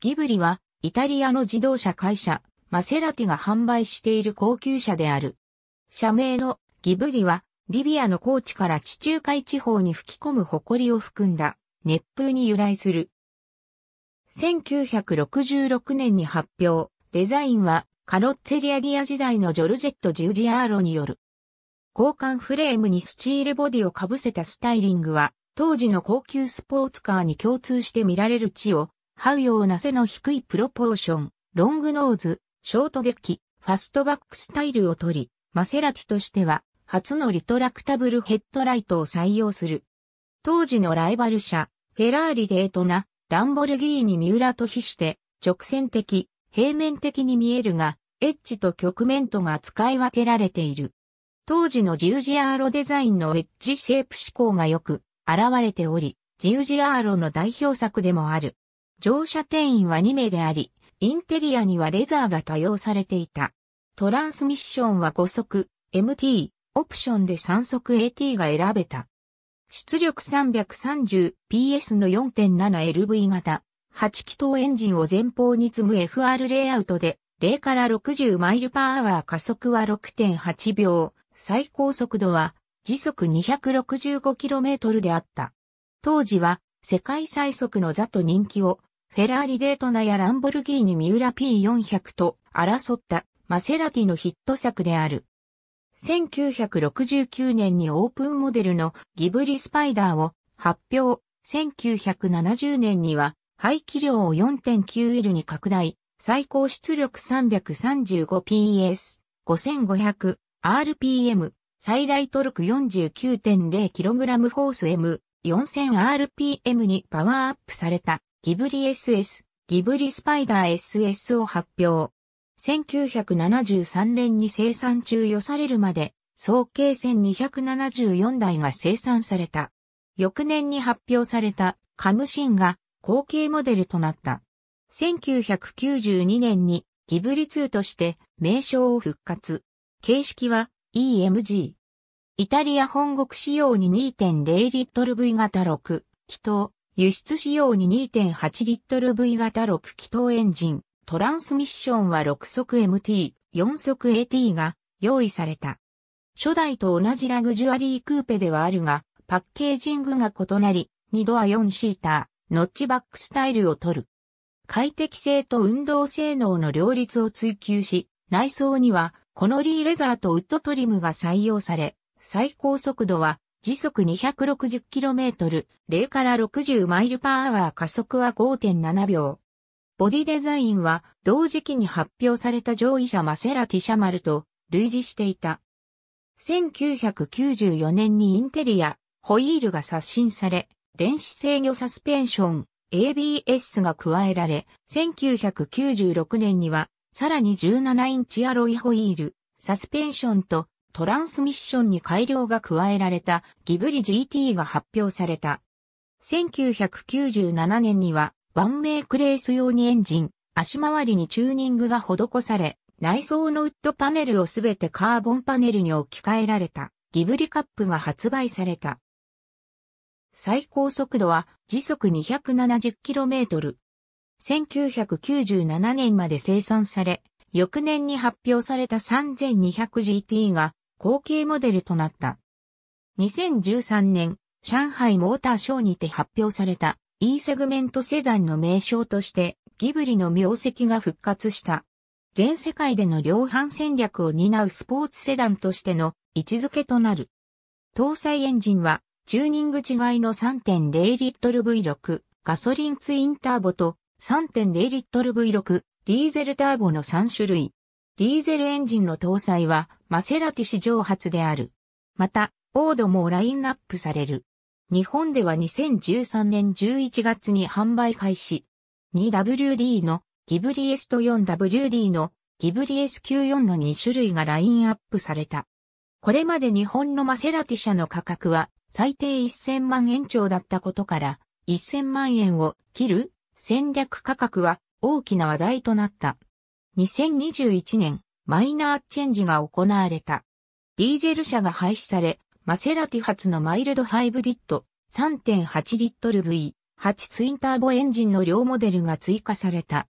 ギブリは、イタリアの自動車会社、マセラティが販売している高級車である。社名のギブリは、リビアの高地から地中海地方に吹き込む埃を含んだ熱風に由来する。1966年に発表、デザインはカロッツェリアギア時代のジョルジェット・ジュジアーロによる。交換フレームにスチールボディをかぶせたスタイリングは、当時の高級スポーツカーに共通して見られる地をハウような背の低いプロポーション、ロングノーズ、ショートデッキ、ファストバックスタイルを取り、マセラティとしては、初のリトラクタブルヘッドライトを採用する。当時のライバル車、フェラーリデートナ、ランボルギーニ三浦と比して、直線的、平面的に見えるが、エッジと曲面とが使い分けられている。当時のジュージアーロデザインのエッジシェイプ思考がよく現れており、ジュージアーロの代表作でもある。乗車定員は2名であり、インテリアにはレザーが多用されていた。トランスミッションは5速、MT、オプションで3速 AT が選べた。出力 330PS の 4.7LV 型、8気筒エンジンを前方に積む FR レイアウトで、0から60マイルパーアワー加速は6.8秒、最高速度は時速 265km であった。当時は世界最速の座と人気をフェラーリ・デートナやランボルギーニ・ミーラ P400 と争ったマセラティのヒット作である。1969年にオープンモデルのギブリスパイダーを発表。1970年には排気量を 4.9L に拡大。最高出力 335PS、5500RPM、最大トルク 49.0kg フォース M、4000RPM にパワーアップされたギブリ SS、ギブリスパイダー SS を発表。1973年に生産中予されるまで、総計1274台が生産された。翌年に発表されたカムシンが後継モデルとなった。1992年にギブリ2として名称を復活。形式は EMG。イタリア本国仕様に2.0リットル V 型6、気筒、輸出仕様に2.8リットル V 型6気筒エンジン、トランスミッションは6速 MT、4速 AT が用意された。初代と同じラグジュアリークーペではあるが、パッケージングが異なり、2ドア4シーター、ノッチバックスタイルを取る。快適性と運動性能の両立を追求し、内装には、このリーレザーとウッドトリムが採用され、最高速度は時速 260km、0から60マイルパーアワー加速は5.7秒。ボディデザインは同時期に発表された上位車マセラティシャマルと類似していた。1994年にインテリア、ホイールが刷新され、電子制御サスペンション、ABS が加えられ、1996年にはさらに17インチアロイホイール、サスペンションとトランスミッションに改良が加えられたギブリ GT が発表された。1997年にはワンメイクレース用にエンジン、足回りにチューニングが施され、内装のウッドパネルをすべてカーボンパネルに置き換えられたギブリカップが発売された。最高速度は時速 270km。1997年まで生産され、翌年に発表された 3200GT が後継モデルとなった。2013年、上海モーターショーにて発表された E セグメントセダンの名称としてギブリの名跡が復活した。全世界での量販戦略を担うスポーツセダンとしての位置づけとなる。搭載エンジンはチューニング違いの3.0リットル V6 ガソリンツインターボと3.0リットル V6 ディーゼルターボの3種類。ディーゼルエンジンの搭載はマセラティ史上初である。また、オードもラインナップされる。日本では2013年11月に販売開始。2WD のギブリエスと 4WD のギブリエス q 4の2種類がラインアップされた。これまで日本のマセラティ社の価格は最低1000万円超だったことから、1000万円を切る戦略価格は大きな話題となった。2021年マイナーチェンジが行われた。ディーゼル車が廃止され、マセラティ発のマイルドハイブリッド3.8リットル V8 ツインターボエンジンの両モデルが追加された。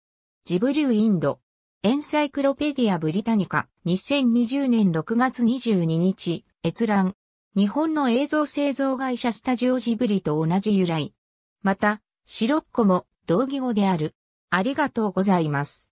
ジブリューインド。エンサイクロペディアブリタニカ2020年6月22日閲覧。日本の映像製造会社スタジオジブリと同じ由来。また、シロッコも同義語である。ありがとうございます。